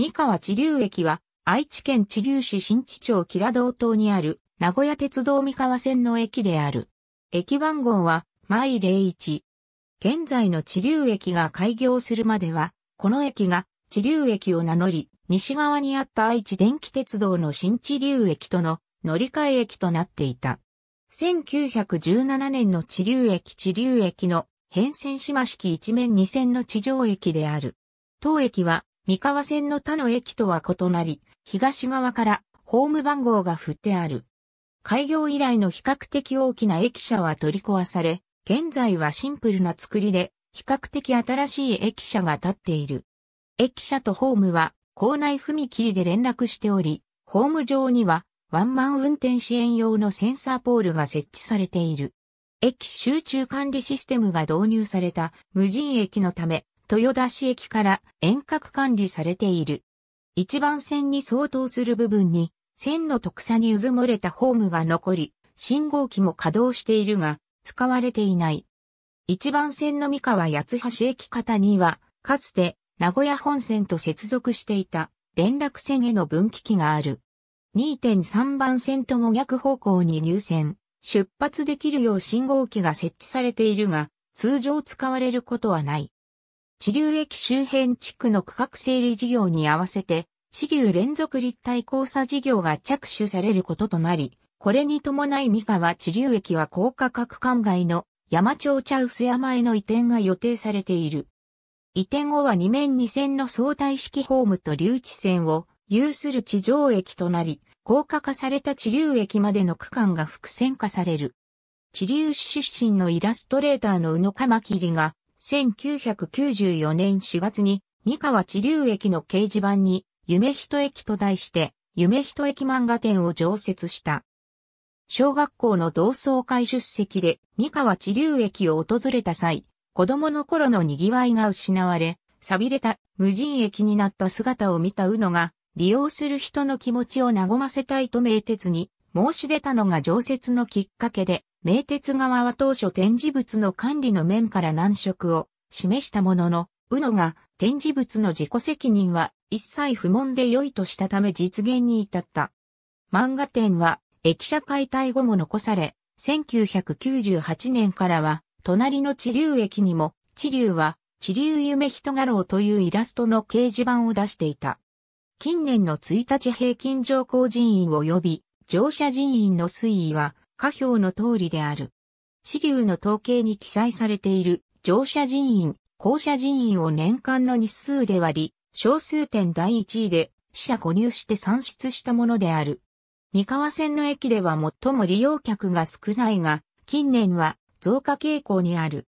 三河地流駅は、愛知県地流市新地町吉良道東にある、名古屋鉄道三河線の駅である。駅番号は、マイ01。現在の地流駅が開業するまでは、この駅が地流駅を名乗り、西側にあった愛知電気鉄道の新地流駅との乗り換え駅となっていた。1917年の地流駅地流駅の変遷島式一面二線の地上駅である。当駅は三河線の他の駅とは異なり、東側からホーム番号が振ってある。開業以来の比較的大きな駅舎は取り壊され、現在はシンプルな作りで、比較的新しい駅舎が建っている。駅舎とホームは、校内踏切で連絡しており、ホーム上には、ワンマン運転支援用のセンサーポールが設置されている。駅集中管理システムが導入された無人駅のため、豊田市駅から遠隔管理されている。一番線に相当する部分に、線の特差にうずもれたホームが残り、信号機も稼働しているが、使われていない。一番線の三河八橋駅方には、かつて名古屋本線と接続していた連絡線への分岐器がある。2.3番線とも逆方向に入線、出発できるよう信号機が設置されているが、通常使われることはない。地流駅周辺地区の区画整理事業に合わせて、地流連続立体交差事業が着手されることとなり、これに伴い三河地流駅は高価格管外の山町茶臼山への移転が予定されている。移転後は2面2線の相対式ホームと留置線を有する地上駅となり、高架化された地流駅までの区間が複線化される。地流市出身のイラストレーターの宇野鎌切が1994年4月に、三河地流駅の掲示板に、夢人駅と題して、夢人駅漫画展を常設した。小学校の同窓会出席で三河地流駅を訪れた際、子供の頃の賑わいが失われ、錆びれた無人駅になった姿を見た宇野が、利用する人の気持ちを和ませたいと名鉄に申し出たのが常設のきっかけで、名鉄側は当初展示物の管理の面から難色を示したものの、宇野が展示物の自己責任は一切不問で良いとしたため実現に至った。漫画展は駅舎解体後も残され、1998年からは隣の地流駅にも、地流は地流夢人画廊というイラストの掲示板を出していた。近年の1日平均上工人員及び乗車人員の推移は下表の通りである。支流の統計に記載されている乗車人員、降車人員を年間の日数で割り、小数点第1位で死者購入して算出したものである。三河線の駅では最も利用客が少ないが、近年は増加傾向にある。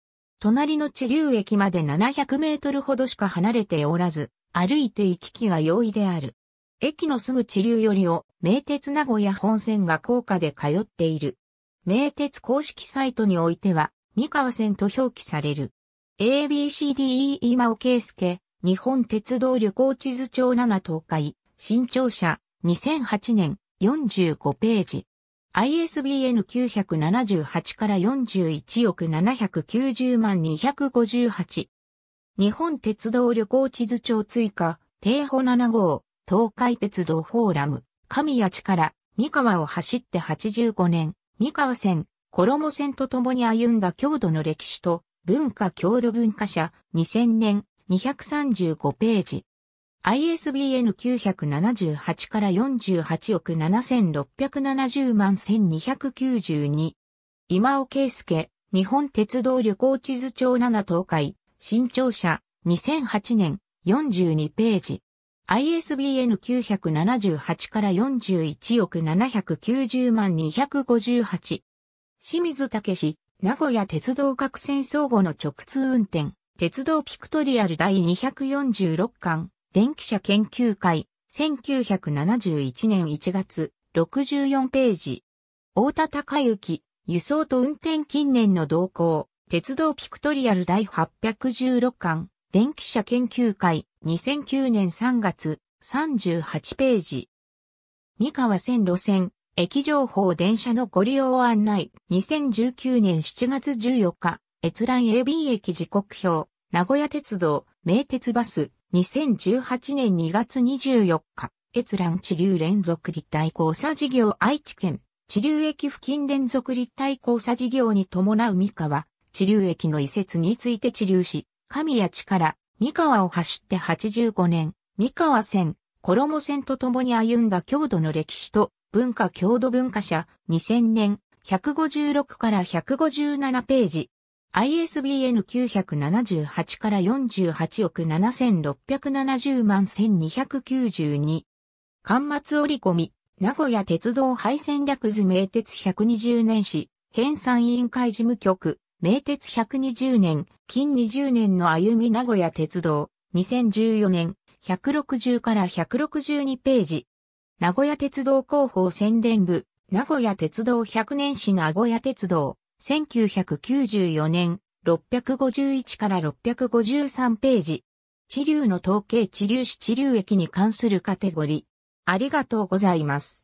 隣の地流駅まで700メートルほどしか離れておらず、歩いて行き来が容易である。駅のすぐ地流よりを、名鉄名古屋本線が高架で通っている。名鉄公式サイトにおいては、三河線と表記される。ABCDE 今尾圭介、日本鉄道旅行地図帳7東海、新庁舎、2008年、45ページ。ISBN 978から41億790万258。日本鉄道旅行地図帳追加、定歩7号、東海鉄道フォーラム、神谷地から三河を走って85年、三河線、衣線と共に歩んだ郷土の歴史と文化郷土文化社2000年235ページ。ISBN 978から48億7670万1292。今尾圭介、日本鉄道旅行地図帳7東海、新潮社、2008年、42ページ。ISBN 978から41億790万258。清水武氏、名古屋鉄道各線相互の直通運転、鉄道ピクトリアル第246巻、電気車研究会、1971年1月、64ページ。大田隆之、輸送と運転近年の動向、鉄道ピクトリアル第816巻、電気車研究会、2009年3月、38ページ。三河線路線、駅情報電車のご利用案内、2019年7月14日、閲覧 AB 駅時刻表、名古屋鉄道、名鉄バス、2018年2月24日、閲覧地流連続立体交差事業愛知県、地流駅付近連続立体交差事業に伴う三河、地流駅の移設について地流市、神谷地から、三河を走って85年、三河線、衣線と共に歩んだ郷土の歴史と文化郷土文化社2000年156から157ページ。ISBN 978から48億7670万1292。巻末折り込み、名古屋鉄道廃線略図名鉄120年史、編纂委員会事務局。名鉄120年、近20年の歩み名古屋鉄道、2014年、160から162ページ。名古屋鉄道広報宣伝部、名古屋鉄道100年史名古屋鉄道、1994年、651から653ページ。地流の統計地流市地流駅に関するカテゴリー。ありがとうございます。